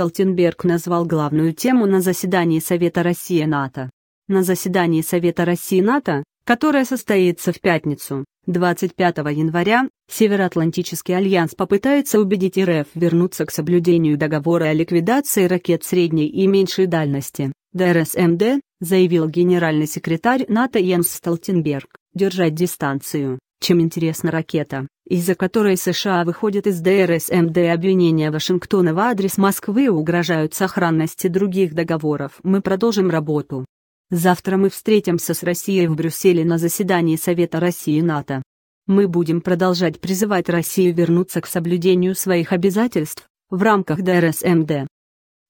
Столтенберг назвал главную тему на заседании Совета России НАТО. На заседании Совета России НАТО, которое состоится в пятницу, 25 января, Североатлантический альянс попытается убедить РФ вернуться к соблюдению договора о ликвидации ракет средней и меньшей дальности, ДРСМД, заявил генеральный секретарь НАТО Йенс Столтенберг, держать дистанцию чем интересна ракета, из-за которой США выходят из ДРСМД и обвинения Вашингтона в адрес Москвы угрожают сохранности других договоров. Мы продолжим работу. Завтра мы встретимся с Россией в Брюсселе на заседании Совета России и НАТО. Мы будем продолжать призывать Россию вернуться к соблюдению своих обязательств в рамках ДРСМД.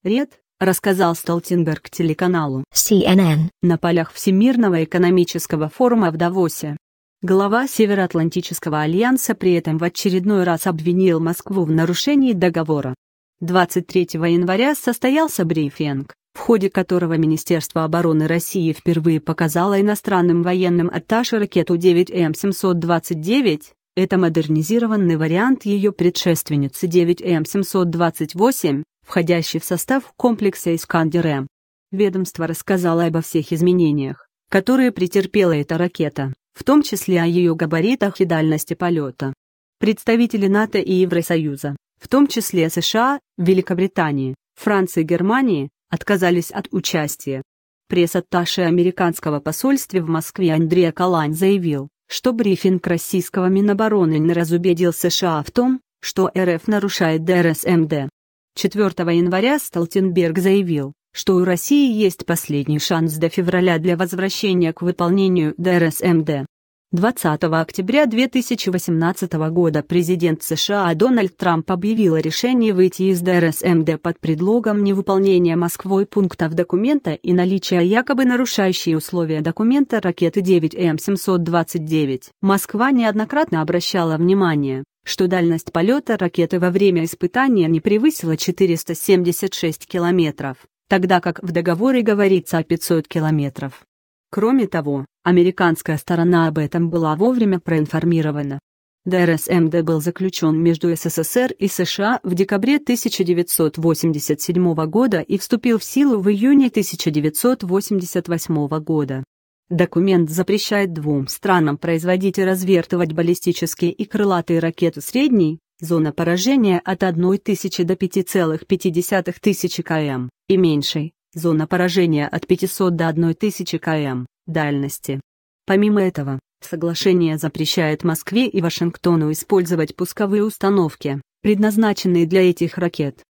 Ред, рассказал Столтенберг телеканалу CNN на полях Всемирного экономического форума в Давосе. Глава Североатлантического альянса при этом в очередной раз обвинил Москву в нарушении договора. 23 января состоялся брифинг, в ходе которого Министерство обороны России впервые показало иностранным военным атташе ракету 9М729. Это модернизированный вариант ее предшественницы 9М728, входящий в состав комплекса «Искандер-М». Ведомство рассказало обо всех изменениях, которые претерпела эта ракета в том числе о ее габаритах и дальности полета. Представители НАТО и Евросоюза, в том числе США, Великобритании, Франции и Германии, отказались от участия. Пресс-атташе американского посольства в Москве Андрея Калань заявил, что брифинг российского Минобороны не разубедил США в том, что РФ нарушает ДРСМД. 4 января Столтенберг заявил, что у России есть последний шанс до февраля для возвращения к выполнению ДРСМД. 20 октября 2018 года президент США Дональд Трамп объявил о решении выйти из ДРСМД под предлогом невыполнения Москвой пунктов документа и наличия якобы нарушающей условия документа ракеты 9М729. Москва неоднократно обращала внимание, что дальность полета ракеты во время испытания не превысила 476 километров тогда как в договоре говорится о 500 километров. Кроме того, американская сторона об этом была вовремя проинформирована. ДРСМД был заключен между СССР и США в декабре 1987 года и вступил в силу в июне 1988 года. Документ запрещает двум странам производить и развертывать баллистические и крылатые ракеты средней зона поражения от тысячи до 5,5 тысячи км, и меньшей, зона поражения от 500 до тысячи км, дальности. Помимо этого, соглашение запрещает Москве и Вашингтону использовать пусковые установки, предназначенные для этих ракет,